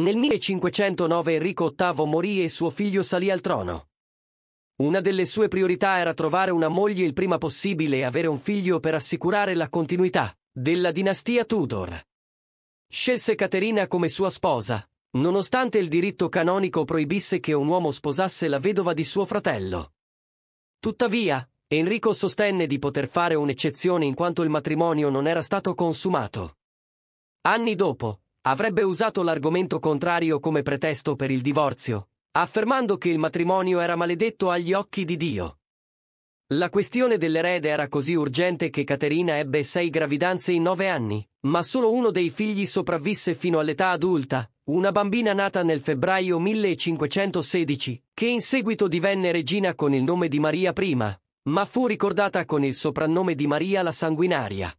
Nel 1509 Enrico VIII morì e suo figlio salì al trono. Una delle sue priorità era trovare una moglie il prima possibile e avere un figlio per assicurare la continuità della dinastia Tudor. Scelse Caterina come sua sposa, nonostante il diritto canonico proibisse che un uomo sposasse la vedova di suo fratello. Tuttavia, Enrico sostenne di poter fare un'eccezione in quanto il matrimonio non era stato consumato. Anni dopo, avrebbe usato l'argomento contrario come pretesto per il divorzio, affermando che il matrimonio era maledetto agli occhi di Dio. La questione dell'erede era così urgente che Caterina ebbe sei gravidanze in nove anni, ma solo uno dei figli sopravvisse fino all'età adulta, una bambina nata nel febbraio 1516, che in seguito divenne regina con il nome di Maria I, ma fu ricordata con il soprannome di Maria la Sanguinaria.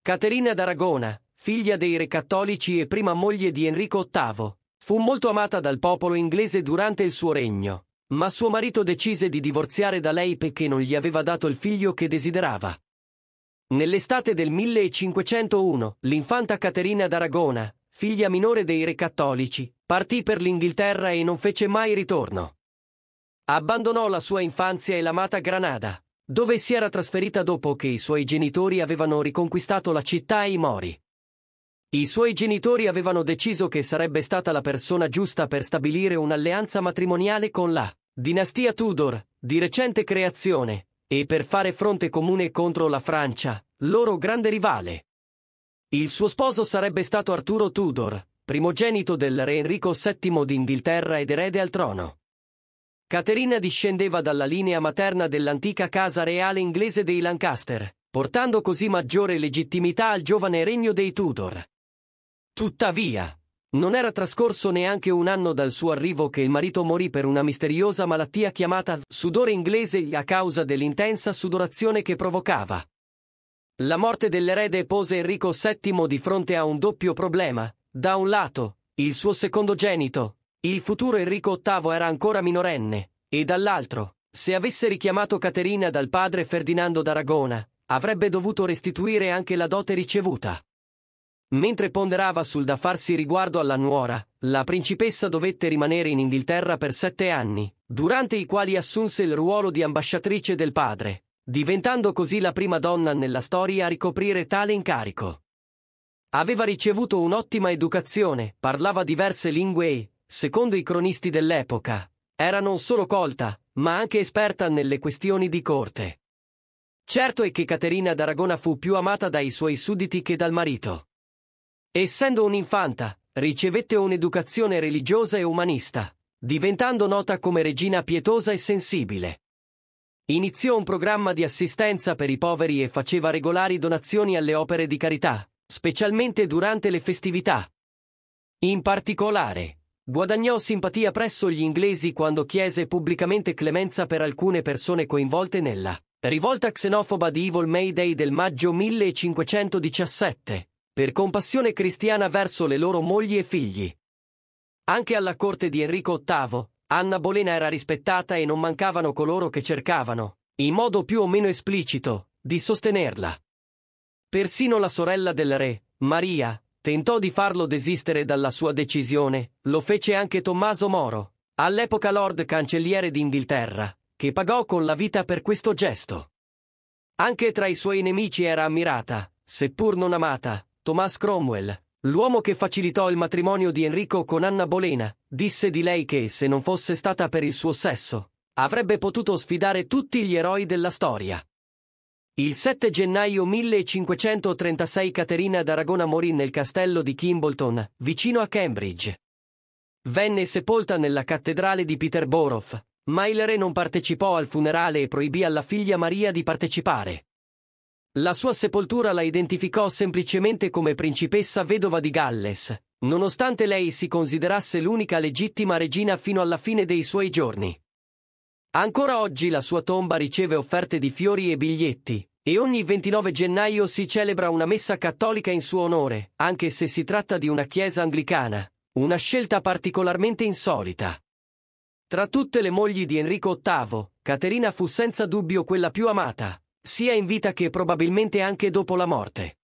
Caterina d'Aragona, figlia dei re cattolici e prima moglie di Enrico VIII. Fu molto amata dal popolo inglese durante il suo regno, ma suo marito decise di divorziare da lei perché non gli aveva dato il figlio che desiderava. Nell'estate del 1501, l'infanta Caterina d'Aragona, figlia minore dei re cattolici, partì per l'Inghilterra e non fece mai ritorno. Abbandonò la sua infanzia e l'amata Granada, dove si era trasferita dopo che i suoi genitori avevano riconquistato la città e i Mori. I suoi genitori avevano deciso che sarebbe stata la persona giusta per stabilire un'alleanza matrimoniale con la dinastia Tudor, di recente creazione, e per fare fronte comune contro la Francia, loro grande rivale. Il suo sposo sarebbe stato Arturo Tudor, primogenito del re Enrico VII d'Inghilterra ed erede al trono. Caterina discendeva dalla linea materna dell'antica casa reale inglese dei Lancaster, portando così maggiore legittimità al giovane regno dei Tudor. Tuttavia, non era trascorso neanche un anno dal suo arrivo che il marito morì per una misteriosa malattia chiamata sudore inglese a causa dell'intensa sudorazione che provocava. La morte dell'erede pose Enrico VII di fronte a un doppio problema. Da un lato, il suo secondogenito, il futuro Enrico VIII era ancora minorenne, e dall'altro, se avesse richiamato Caterina dal padre Ferdinando d'Aragona, avrebbe dovuto restituire anche la dote ricevuta. Mentre ponderava sul da farsi riguardo alla nuora, la principessa dovette rimanere in Inghilterra per sette anni, durante i quali assunse il ruolo di ambasciatrice del padre, diventando così la prima donna nella storia a ricoprire tale incarico. Aveva ricevuto un'ottima educazione, parlava diverse lingue e, secondo i cronisti dell'epoca, era non solo colta, ma anche esperta nelle questioni di corte. Certo è che Caterina d'Aragona fu più amata dai suoi sudditi che dal marito. Essendo un'infanta, ricevette un'educazione religiosa e umanista, diventando nota come regina pietosa e sensibile. Iniziò un programma di assistenza per i poveri e faceva regolari donazioni alle opere di carità, specialmente durante le festività. In particolare, guadagnò simpatia presso gli inglesi quando chiese pubblicamente clemenza per alcune persone coinvolte nella rivolta xenofoba di Evil May Day del maggio 1517, per compassione cristiana verso le loro mogli e figli. Anche alla corte di Enrico VIII, Anna Bolena era rispettata e non mancavano coloro che cercavano, in modo più o meno esplicito, di sostenerla. Persino la sorella del re, Maria, tentò di farlo desistere dalla sua decisione, lo fece anche Tommaso Moro, all'epoca Lord Cancelliere d'Inghilterra, che pagò con la vita per questo gesto. Anche tra i suoi nemici era ammirata, seppur non amata, Thomas Cromwell, l'uomo che facilitò il matrimonio di Enrico con Anna Bolena, disse di lei che, se non fosse stata per il suo sesso, avrebbe potuto sfidare tutti gli eroi della storia. Il 7 gennaio 1536 Caterina d'Aragona morì nel castello di Kimbolton, vicino a Cambridge. Venne sepolta nella cattedrale di Peterborough, ma il re non partecipò al funerale e proibì alla figlia Maria di partecipare. La sua sepoltura la identificò semplicemente come principessa vedova di Galles, nonostante lei si considerasse l'unica legittima regina fino alla fine dei suoi giorni. Ancora oggi la sua tomba riceve offerte di fiori e biglietti, e ogni 29 gennaio si celebra una messa cattolica in suo onore, anche se si tratta di una chiesa anglicana, una scelta particolarmente insolita. Tra tutte le mogli di Enrico VIII, Caterina fu senza dubbio quella più amata, sia in vita che probabilmente anche dopo la morte.